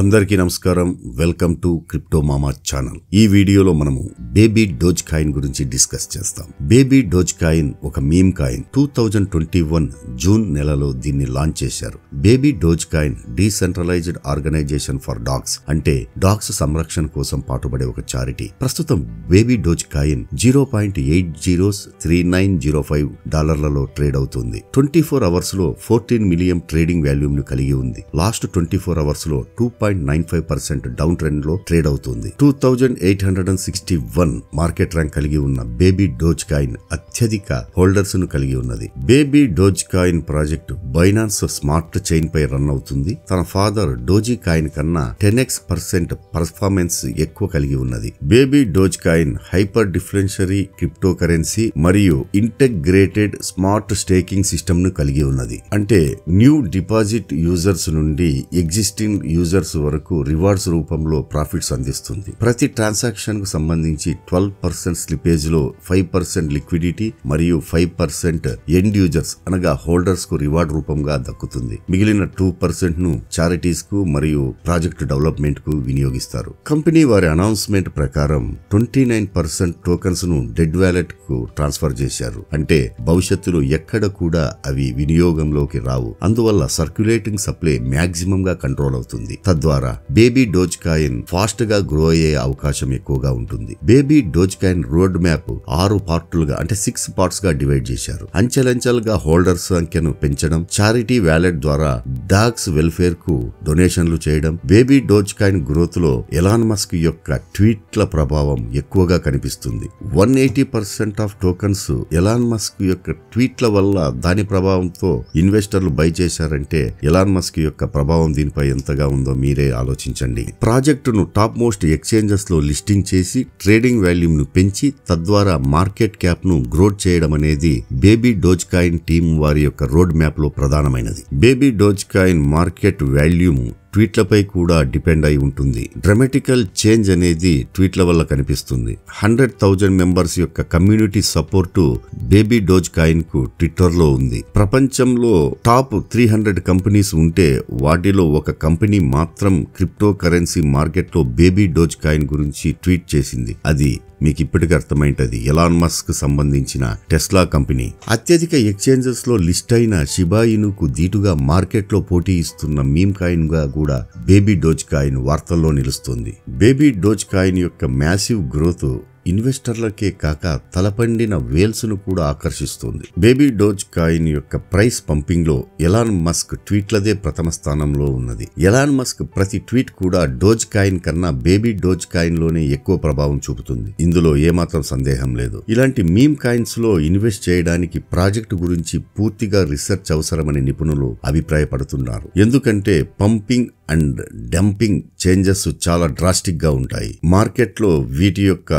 అందరికీ నమస్కారం welcome to crypto మామా ఛానల్ ఈ వీడియోలో మనము బేబీ డోజ్ కాయిన్ గురించి డిస్కస్ చేస్తాం బేబీ డోజ్ కాయిన్ ఒక meme coin two thousand twenty one June నెలలో దీన్ని లాంచ్ చేశారు baby doge coin decentralised organisation for dogs అంటే డాగ్స్ సంరక్షణ కోసం పాటుపడే ఒక చారిటీ ప్రస్తుతం baby doge coin zero point eight zero three nine zero five డాలర్లలో ట్రేడ్ అవుతుంది ట్వంటీ ఫోర్ అవర్స్ లో ఫోర్టీన్ మిలియన్ ట్రేడింగ్ వాల్యూమ్ ను కలిగి ఉంది లాస్ట్ ట్వంటీ ఫోర్ అవర్స్ లో two point nine five percent down trend లో trade అవుతుంది two thousand eight hundred and sixty one market rank కలిగి ఉన్న బేబీ డోజ్ కాయిన్ అత్యధిక హోల్డర్స్ ను కలిగి ఉన్నది baby doge coin project Binance smart chain పై రన్ అవుతుంది తన ఫాదర్ డోజీ కాయిన్ కన్నా టెన్ ఎక్స్ పర్సెంట్ పర్ఫార్మెన్స్ ఎక్కువ కలిగి ఉన్నది baby doge coin hyper deflationary crypto currency మరియు ఇంటగ్రేటెడ్ స్మార్ట్ స్టేకింగ్ సిస్టమ్ ను కలిగి ఉన్నది అంటే న్యూ డిపాజిట్ యూజర్స్ నుండి ఎగ్జిస్టింగ్ యూజర్స్ వరకు రివార్డ్స్ రూపంలో ప్రాఫిట్స్ అందిస్తుంది ప్రతి ట్రాన్సాక్షన్ కు సంబంధించి ట్వెల్వ్ పర్సెంట్ స్లిపేజ్ లో ఫైవ్ పర్సెంట్ లిక్విడిటీ మరియు ఫైవ్ పర్సెంట్ ఎండ్ యూజర్స్ అనగా హోల్డర్స్ కు రివార్డ్ రూపంగా దక్కుతుంది మిగిలిన టూ పర్సెంట్ ను చారిటీస్ కు మరియు ప్రాజెక్ట్ డెవలప్మెంట్ కు వినియోగిస్తారు కంపెనీ వారి అనౌన్స్మెంట్ ప్రకారం ట్వంటీ నైన్ పర్సెంట్ టోకన్స్ ను డెడ్ వ్యాలెట్ కు ట్రాన్స్ఫర్ చేశారు అంటే భవిష్యత్తులో ఎక్కడ కూడా అవి వినియోగంలోకి రావు అందువల్ల సర్క్యులేటింగ్ సప్లై మాక్సిమం గా కంట్రోల్ అవుతుంది తద్వారా ద్వారా బేబీ డోజ్కాయిన్ ఫాస్ట్ గా గ్రో అయ్యే అవకాశం ఎక్కువగా ఉంటుంది బేబీ డోజ్కాయిన్ రోడ్ మ్యాప్ ఆరు పార్టులుగా అంటే సిక్స్ పార్ట్స్ గా డివైడ్ చేశారు అంచెలంచెలుగా హోల్డర్స్ సంఖ్యను పెంచడం చారిటీ వ్యాలెట్ ద్వారా డాగ్స్ వెల్ఫేర్ కు డొనేషన్లు చేయడం బేబీ డోజ్కాయిన్ గ్రోత్ లో ఎలాన్ మస్క్ యొక్క ట్వీట్ల ప్రభావం ఎక్కువగా కనిపిస్తుంది one eighty percent off tokens Elon Musk యొక్క ట్వీట్ల వల్ల దాని ప్రభావంతో ఇన్వెస్టర్లు బై చేశారంటే ఎలాన్ మస్క్ యొక్క ప్రభావం దీనిపై ఎంతగా ఉందో మీ మీరే ఆలోచించండి ప్రాజెక్టును టాప్ మోస్ట్ ఎక్స్చేంజెస్లో లిస్టింగ్ చేసి ట్రేడింగ్ వాల్యూమ్ను పెంచి తద్వారా మార్కెట్ క్యాప్ను గ్రోత్ చేయడం అనేది బేబీ డోజ్ కాయిన్ టీం వారి యొక్క రోడ్ మ్యాప్లో ప్రధానమైనది baby doge coin market volume ట్వీట్లపై కూడా డిపెండ్ అయి ఉంటుంది డ్రమెటికల్ చేంజ్ అనేది ట్వీట్ల వల్ల కనిపిస్తుంది హండ్రెడ్ థౌజండ్ మెంబర్స్ యొక్క community support baby doge coin కు ట్విట్టర్లో ఉంది ప్రపంచంలో టాప్ త్రీ హండ్రెడ్ కంపెనీస్ ఉంటే వాటిలో ఒక కంపెనీ మాత్రం క్రిప్టో కరెన్సీ మార్కెట్లో బేబీ డోజ్ కాయిన్ గురించి ట్వీట్ చేసింది అది మీకు ఇప్పటికీ అర్థమైంటది ఎలాన్ మస్క్ సంబంధించిన టెస్లా కంపెనీ అత్యధిక ఎక్స్చేంజెస్ లో లిస్ట్ అయిన షిబాయినుకు దీటుగా మార్కెట్లో పోటీ ఇస్తున్న మీమ్ కాయిన్ గా కూడా బేబీ డోజ్ కాయిన్ వార్తల్లో నిలుస్తుంది బేబీ డోజ్ కాయిన్ యొక్క మ్యాసివ్ గ్రోత్ ఇన్వెస్టర్లకే కాక తలపండిన వేల్స్ను కూడా ఆకర్షిస్తోంది బేబీ డోజ్ కాయిన్ యొక్క ప్రైస్ పంపింగ్లో ఎలాన్ మస్క్ ట్వీట్లదే ప్రథమ స్థానంలో ఉన్నది ఎలాన్ మస్క్ ప్రతి ట్వీట్ కూడా డోజ్ కాయిన్ కన్నా బేబీ డోజ్ కాయిన్లోనే ఎక్కువ ప్రభావం చూపుతుంది ఇందులో ఏమాత్రం సందేహం లేదు ఇలాంటి మీమ్ కాయిన్స్లో ఇన్వెస్ట్ చేయడానికి ప్రాజెక్టు గురించి పూర్తిగా రీసెర్చ్ అవసరమని నిపుణులు అభిప్రాయపడుతున్నారు ఎందుకంటే పంపింగ్ అండ్ డంపింగ్ చేంజెస్ చాలా డ్రాస్టిక్గా ఉంటాయి మార్కెట్లో వీటి యొక్క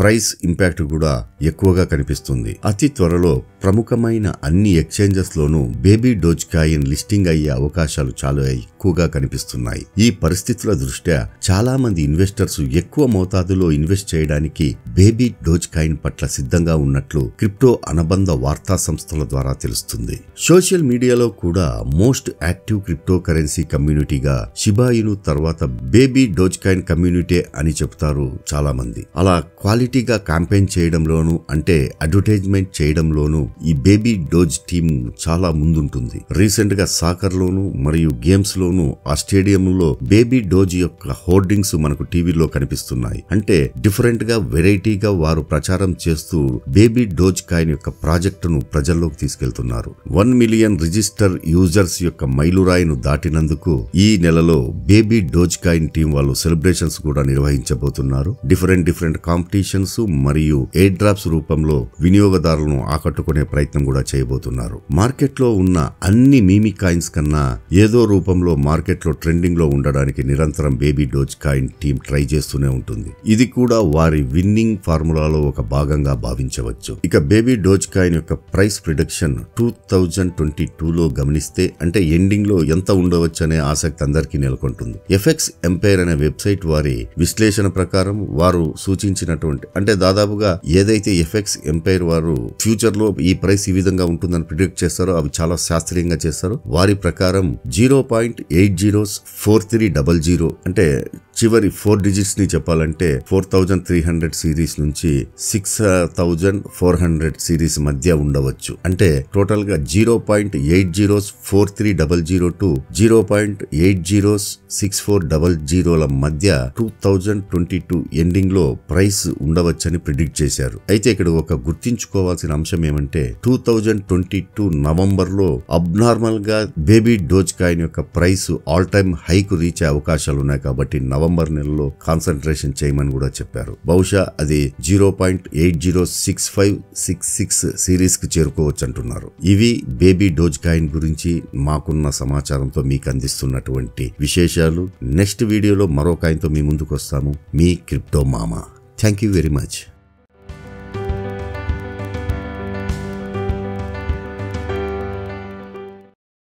ప్రైస్ ఇంపాక్ట్ కూడా ఎక్కువగా కనిపిస్తుంది అతి త్వరలో ప్రముఖమైన అన్ని లోనూ బేబీ డోజ్ కాయిన్ లిస్టింగ్ అయ్యే అవకాశాలు చాలా ఎక్కువగా కనిపిస్తున్నాయి ఈ పరిస్థితుల దృష్ట్యా చాలా మంది ఇన్వెస్టర్స్ ఎక్కువ మోతాదులో ఇన్వెస్ట్ చేయడానికి బేబీ డోజ్ కాయిన్ పట్ల సిద్ధంగా ఉన్నట్లు క్రిప్టో అనుబంధ వార్తా సంస్థల ద్వారా తెలుస్తుంది సోషల్ మీడియాలో కూడా మోస్ట్ యాక్టివ్ క్రిప్టో కరెన్సీ కమ్యూనిటీగా షిబాయిను తర్వాత బేబీ డోజ్ కాయిన్ కమ్యూనిటీ అని చెబుతారు చాలా మంది అలా క్వాలిటీ క్వాలిటీగా క్యాంపెయిన్ చేయడంలోనూ అంటే అడ్వర్టైజ్మెంట్ చేయడంలోనూ ఈ బేబీ డోజ్ టీమ్ చాలా ముందుంటుంది రీసెంట్ గా సాకర్ లోను మరియు గేమ్స్ లోను ఆ స్టేడియంలో బేబీ డోజ్ యొక్క హోర్డింగ్స్ మనకు టీవీలో కనిపిస్తున్నాయి అంటే డిఫరెంట్ గా వెరైటీగా వారు ప్రచారం చేస్తూ బేబీ డోజ్ కాయిన్ యొక్క ప్రాజెక్టును ప్రజల్లోకి తీసుకెళ్తున్నారు వన్ మిలియన్ రిజిస్టర్ యూజర్స్ యొక్క మైలురాయిను దాటినందుకు ఈ నెలలో బేబీ డోజ్ కాయిన్ టీం వాళ్ళు సెలబ్రేషన్స్ కూడా నిర్వహించబోతున్నారు డిఫరెంట్ డిఫరెంట్ కాంపిటీషన్ కలెక్షన్స్ మరియు ఎయిర్ డ్రాప్స్ రూపంలో వినియోగదారులను ఆకట్టుకునే ప్రయత్నం కూడా చేయబోతున్నారు మార్కెట్లో ఉన్న అన్ని మీమి కాయిన్స్ కన్నా ఏదో రూపంలో మార్కెట్లో ట్రెండింగ్ లో ఉండడానికి నిరంతరం baby doge coin team try చేస్తూనే ఉంటుంది ఇది కూడా వారి విన్నింగ్ ఫార్ములాలో ఒక భాగంగా భావించవచ్చు ఇక బేబీ డోజ్ కాయిన్ యొక్క price prediction two thousand twenty టూలో గమనిస్తే అంటే ఎండింగ్ లో ఎంత ఉండవచ్చు అనే ఆసక్తి అందరికీ నెలకొంటుంది ఎఫెక్స్ ఎంపైర్ అనే వెబ్సైట్ వారి విశ్లేషణ ప్రకారం వారు సూచించినటువంటి అంటే దాదాపుగా ఏదైతే ఎఫెక్స్ ఎంపైర్ వారు ఫ్యూచర్ లో ఈ ప్రైస్ ఈ విధంగా ఉంటుందని ప్రిడిక్ట్ చేస్తారో అవి చాలా శాస్త్రీయంగా చేస్తారు వారి ప్రకారం zero point eight zeros four three double zero అంటే చివరి ఫోర్ డిజిట్స్ని చెప్పాలంటే four thousand three hundred series నుంచి six thousand four hundred series మధ్య ఉండవచ్చు అంటే టోటల్గా zero point eight zeros four three double zero to zero point eight zeros six four double జీరోల మధ్య టూ థౌజండ్ ట్వంటీ టూ ఎండింగ్లో ప్రైస్ ఉండవచ్చని predict చేశారు అయితే ఇక్కడ ఒక గుర్తించుకోవాల్సిన అంశం ఏమంటే టూ థౌజండ్ ట్వంటీ టూ నవంబర్లో గా బేబీ డోజ్ కాయిన్ యొక్క ప్రైస్ ఆల్ టైమ్ హైకు రీచ్ అయ్యే అవకాశాలు ఉన్నాయి కాబట్టి నవంబర్ నవంబర్ నెలలో కాన్సన్ట్రేషన్ చేయమని కూడా చెప్పారు బహుశా అది zero point eight zero six five six six series కి చేరుకోవచ్చు అంటున్నారు ఇవి బేబీ డోజ్ కాయిన్ గురించి మాకున్న సమాచారంతో మీకు అందిస్తున్నటువంటి విశేషాలు నెక్స్ట్ వీడియోలో మరో కాయిన్తో మీ ముందుకు వస్తాము మీ క్రిప్టో మామ థ్యాంక్ యూ వెరీ మచ్